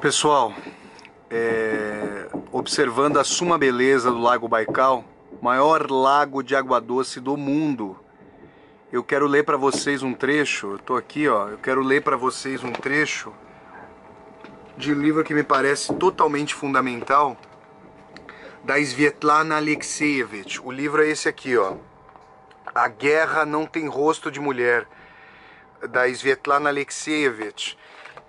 Pessoal, é, observando a suma beleza do Lago Baikal, maior lago de água doce do mundo, eu quero ler para vocês um trecho. Eu tô aqui, ó. Eu quero ler para vocês um trecho de um livro que me parece totalmente fundamental da Svetlana Alexievich. O livro é esse aqui, ó. A Guerra Não Tem Rosto de Mulher, da Svetlana Alexievich.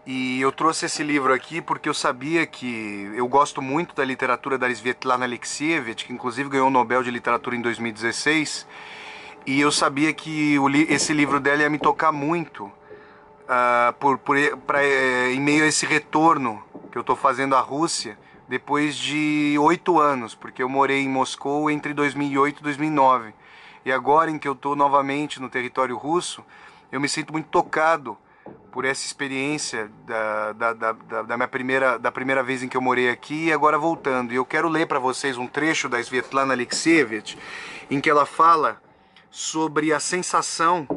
E eu trouxe esse livro aqui porque eu sabia que eu gosto muito da literatura da Svetlana Alexievich, que inclusive ganhou o Nobel de Literatura em 2016, e eu sabia que esse livro dela ia me tocar muito uh, por, por, pra, eh, em meio a esse retorno que eu estou fazendo à Rússia depois de oito anos, porque eu morei em Moscou entre 2008 e 2009. E agora em que eu estou novamente no território russo, eu me sinto muito tocado por essa experiência da, da, da, da, minha primeira, da primeira vez em que eu morei aqui e agora voltando. E eu quero ler para vocês um trecho da Svetlana Alexievich em que ela fala sobre a sensação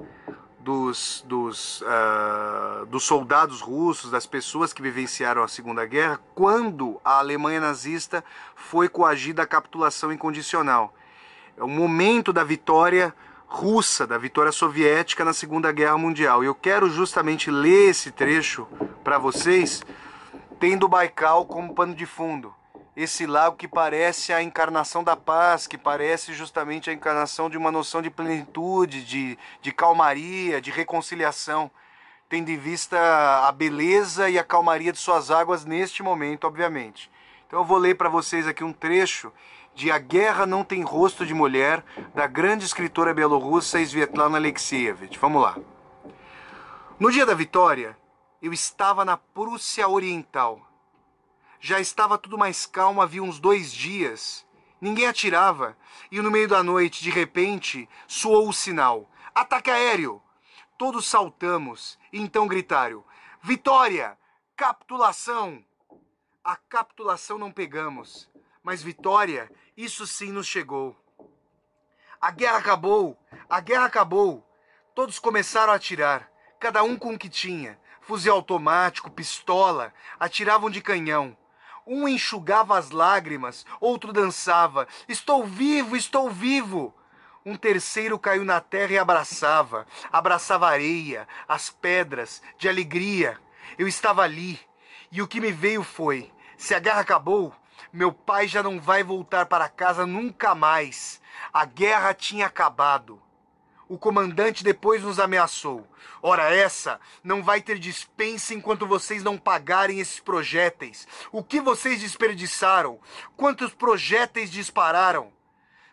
dos, dos, uh, dos soldados russos, das pessoas que vivenciaram a Segunda Guerra, quando a Alemanha nazista foi coagida à capitulação incondicional. É o momento da vitória russa, da vitória soviética na Segunda Guerra Mundial. E eu quero justamente ler esse trecho para vocês, tendo Baikal como pano de fundo. Esse lago que parece a encarnação da paz, que parece justamente a encarnação de uma noção de plenitude, de, de calmaria, de reconciliação, tendo em vista a beleza e a calmaria de suas águas neste momento, obviamente. Então eu vou ler para vocês aqui um trecho de A Guerra Não Tem Rosto de Mulher, da grande escritora bielorrussa Svetlana Alexievich. Vamos lá. No dia da vitória, eu estava na Prússia Oriental. Já estava tudo mais calmo havia uns dois dias. Ninguém atirava, e no meio da noite, de repente, soou o sinal: ataque aéreo! Todos saltamos, e então gritaram: Vitória! Capitulação! A capitulação não pegamos, mas vitória, isso sim nos chegou. A guerra acabou, a guerra acabou. Todos começaram a atirar, cada um com o que tinha. Fuzil automático, pistola, atiravam de canhão. Um enxugava as lágrimas, outro dançava: Estou vivo, estou vivo! Um terceiro caiu na terra e abraçava, abraçava a areia, as pedras, de alegria. Eu estava ali, e o que me veio foi: se a guerra acabou, meu pai já não vai voltar para casa nunca mais. A guerra tinha acabado. O comandante depois nos ameaçou. Ora, essa não vai ter dispensa enquanto vocês não pagarem esses projéteis. O que vocês desperdiçaram? Quantos projéteis dispararam?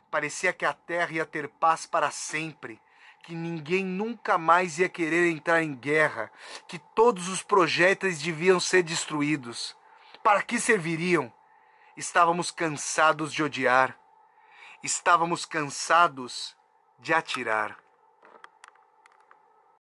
Parecia que a terra ia ter paz para sempre que ninguém nunca mais ia querer entrar em guerra, que todos os projéteis deviam ser destruídos. Para que serviriam? Estávamos cansados de odiar. Estávamos cansados de atirar.